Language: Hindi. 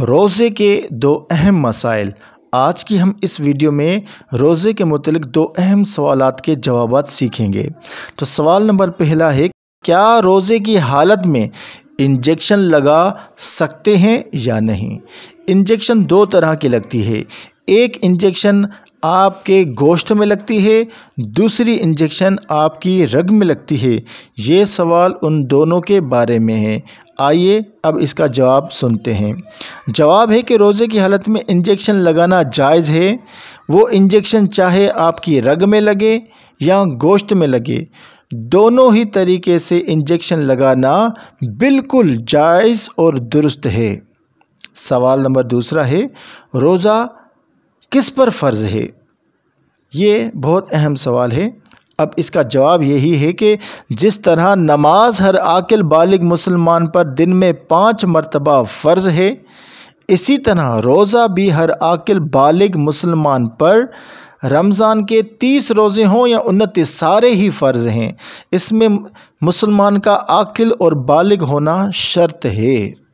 रोज़े के दो अहम मसाइल आज की हम इस वीडियो में रोज़े के मतलब दो अहम सवाल के जवाब सीखेंगे तो सवाल नंबर पहला है क्या रोज़े की हालत में इंजेक्शन लगा सकते हैं या नहीं इंजेक्शन दो तरह की लगती है एक इंजेक्शन आपके गोश्त में लगती है दूसरी इंजेक्शन आपकी रग में लगती है ये सवाल उन दोनों के बारे में है आइए अब इसका जवाब सुनते हैं जवाब है कि रोज़े की हालत में इंजेक्शन लगाना जायज़ है वो इंजेक्शन चाहे आपकी रग में लगे या गोश्त में लगे दोनों ही तरीके से इंजेक्शन लगाना बिल्कुल जायज़ और दुरुस्त है सवाल नंबर दूसरा है रोज़ा किस पर फ़र्ज़ है ये बहुत अहम सवाल है अब इसका जवाब यही है कि जिस तरह नमाज हर आकिल बालिग मुसलमान पर दिन में पाँच मरतबा फ़र्ज़ है इसी तरह रोज़ा भी हर आकिल बालिग मुसलमान पर रमज़ान के तीस रोज़े हों या उनतीस सारे ही फ़र्ज़ हैं इसमें मुसलमान का आकिल और बालिग होना शर्त है